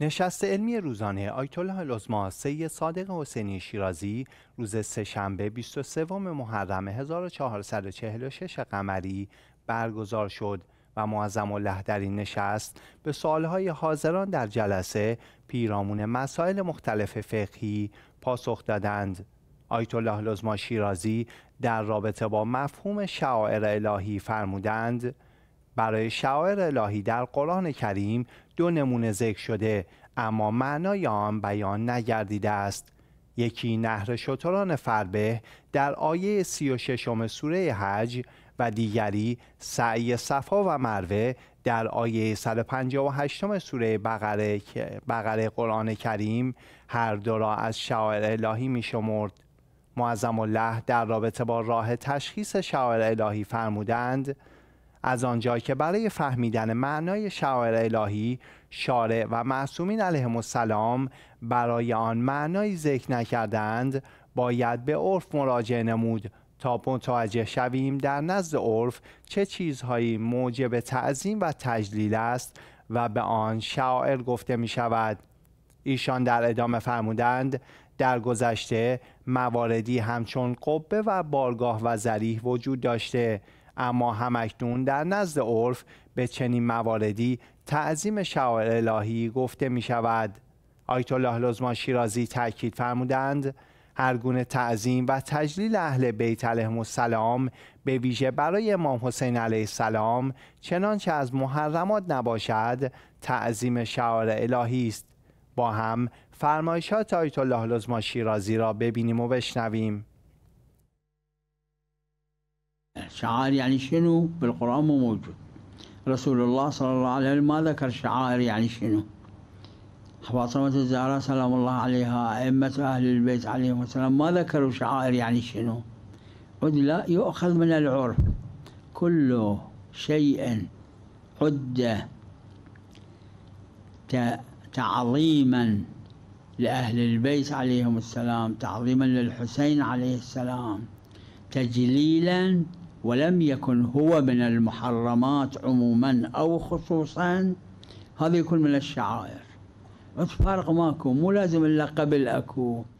نشست علمی روزانه آیت الله العظما سید صادق حسینی شیرازی روز سهشنبه 23 محرم 1446 قمری برگزار شد و معظم الله در این نشست به سوالهای حاضران در جلسه پیرامون مسائل مختلف فقهی پاسخ دادند. آیت الله شیرازی در رابطه با مفهوم شعائر الهی فرمودند برای شعائر الهی در قرآن کریم دو نمونه ذکر شده اما معنای آن بیان نگردیده است یکی نهر شتران فربه در آیه 36 سوره حج و دیگری سعی صفا و مروه در آیه 158 سوره بقره, بقره قرآن کریم هر دو را از شعائر الهی می شمرد. معظم الله در رابطه با راه تشخیص شعائر الهی فرمودند از آنجا که برای فهمیدن معنای شاعر الهی شارع و معصومین علیه السلام برای آن معنایی ذکر نکردند باید به عرف مراجعه نمود تا متوجه شویم در نزد عرف چه چیزهایی موجب تعظیم و تجلیل است و به آن شاعر گفته می شود ایشان در ادامه فرمودند در گذشته مواردی همچون قبه و بارگاه و زریح وجود داشته اما همکنون در نزد عرف به چنین مواردی تعظیم شعائر الهی گفته می شود آیت الله لزما شیرازی تاکید فرمودند هر گونه تعظیم و تجلیل اهل بیت علیهم السلام به ویژه برای امام حسین علیه السلام چنانچه از محرمات نباشد تعظیم شعار الهی است با هم فرمایشات آیت الله لزما شیرازی را ببینیم و بشنویم شعائر يعني شنو بالقرآن مو موجود رسول الله صلى الله عليه وسلم ما ذكر شعائر يعني شنو فاطمة الزهراء سلام الله عليها أئمة أهل البيت عليهم السلام ما ذكروا شعائر يعني شنو لا يؤخذ من العرف كل شيء عد تعظيما لأهل البيت عليهم السلام تعظيما للحسين عليه السلام تجليلا ولم يكن هو من المحرمات عموما أو خصوصا هذا يكون من الشعائر فارق ماكو مو لازم إلا قبل أكو